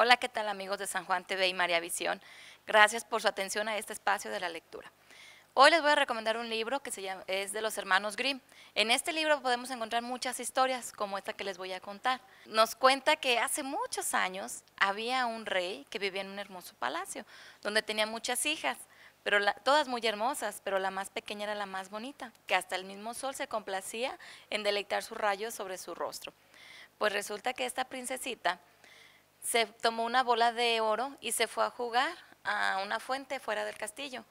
Hola, ¿qué tal amigos de San Juan TV y María Visión? Gracias por su atención a este espacio de la lectura. Hoy les voy a recomendar un libro que se llama, es de los hermanos Grimm. En este libro podemos encontrar muchas historias como esta que les voy a contar. Nos cuenta que hace muchos años había un rey que vivía en un hermoso palacio donde tenía muchas hijas, pero todas muy hermosas, pero la más pequeña era la más bonita, que hasta el mismo sol se complacía en deleitar sus rayos sobre su rostro. Pues resulta que esta princesita se tomó una bola de oro y se fue a jugar a una fuente fuera del castillo.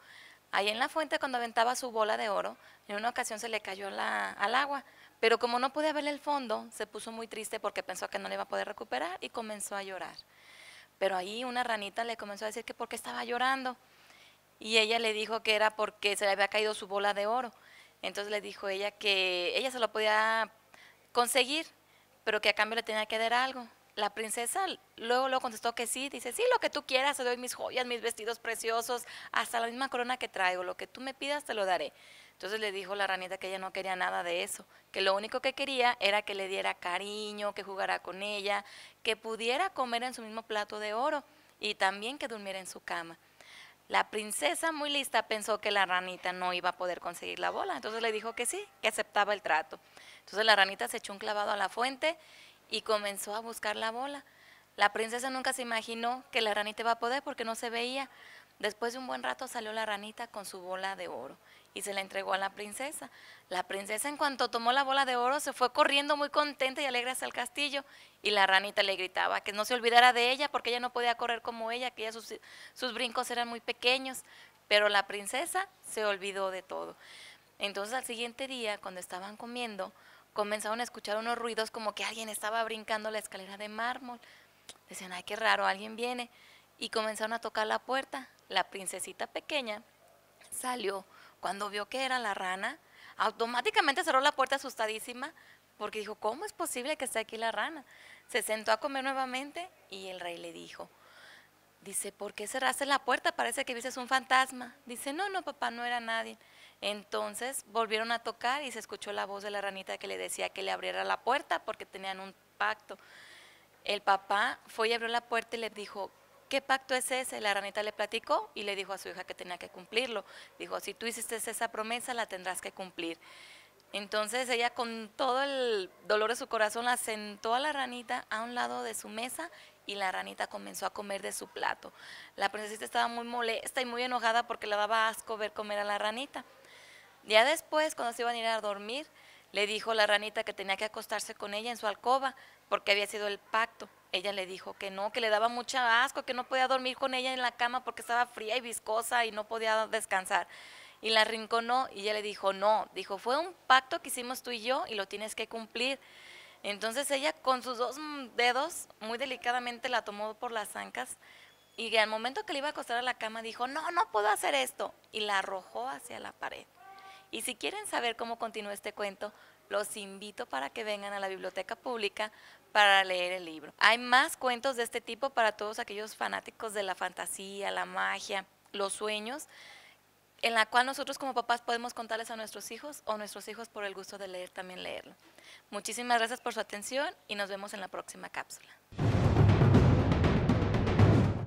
Ahí en la fuente, cuando aventaba su bola de oro, en una ocasión se le cayó al agua, pero como no podía ver el fondo, se puso muy triste porque pensó que no le iba a poder recuperar y comenzó a llorar. Pero ahí una ranita le comenzó a decir que por qué estaba llorando. Y ella le dijo que era porque se le había caído su bola de oro. Entonces le dijo ella que ella se lo podía conseguir, pero que a cambio le tenía que dar algo. La princesa luego, lo contestó que sí, dice, sí, lo que tú quieras, te doy mis joyas, mis vestidos preciosos, hasta la misma corona que traigo, lo que tú me pidas te lo daré. Entonces le dijo la ranita que ella no quería nada de eso, que lo único que quería era que le diera cariño, que jugara con ella, que pudiera comer en su mismo plato de oro y también que durmiera en su cama. La princesa, muy lista, pensó que la ranita no iba a poder conseguir la bola, entonces le dijo que sí, que aceptaba el trato. Entonces la ranita se echó un clavado a la fuente y comenzó a buscar la bola. La princesa nunca se imaginó que la ranita iba a poder porque no se veía. Después de un buen rato salió la ranita con su bola de oro y se la entregó a la princesa. La princesa en cuanto tomó la bola de oro se fue corriendo muy contenta y alegre hacia el castillo y la ranita le gritaba que no se olvidara de ella porque ella no podía correr como ella, que sus brincos eran muy pequeños, pero la princesa se olvidó de todo. Entonces al siguiente día, cuando estaban comiendo, comenzaron a escuchar unos ruidos como que alguien estaba brincando la escalera de mármol. Decían, ay, qué raro, alguien viene. Y comenzaron a tocar la puerta. La princesita pequeña salió. Cuando vio que era la rana, automáticamente cerró la puerta asustadísima porque dijo, ¿cómo es posible que esté aquí la rana? Se sentó a comer nuevamente y el rey le dijo, dice, ¿por qué cerraste la puerta? Parece que viste un fantasma. Dice, no, no, papá, no era nadie. Entonces volvieron a tocar y se escuchó la voz de la ranita que le decía que le abriera la puerta porque tenían un pacto. El papá fue y abrió la puerta y le dijo, ¿qué pacto es ese? La ranita le platicó y le dijo a su hija que tenía que cumplirlo. Dijo, si tú hiciste esa promesa, la tendrás que cumplir. Entonces ella con todo el dolor de su corazón la sentó a la ranita a un lado de su mesa y la ranita comenzó a comer de su plato. La princesita estaba muy molesta y muy enojada porque le daba asco ver comer a la ranita. Ya después, cuando se iban a ir a dormir, le dijo la ranita que tenía que acostarse con ella en su alcoba, porque había sido el pacto. Ella le dijo que no, que le daba mucha asco, que no podía dormir con ella en la cama porque estaba fría y viscosa y no podía descansar. Y la rinconó y ella le dijo, no, dijo, fue un pacto que hicimos tú y yo y lo tienes que cumplir. Entonces ella con sus dos dedos muy delicadamente la tomó por las ancas y al momento que le iba a acostar a la cama dijo, no, no puedo hacer esto. Y la arrojó hacia la pared. Y si quieren saber cómo continúa este cuento, los invito para que vengan a la biblioteca pública para leer el libro. Hay más cuentos de este tipo para todos aquellos fanáticos de la fantasía, la magia, los sueños, en la cual nosotros como papás podemos contarles a nuestros hijos o nuestros hijos por el gusto de leer también leerlo. Muchísimas gracias por su atención y nos vemos en la próxima cápsula.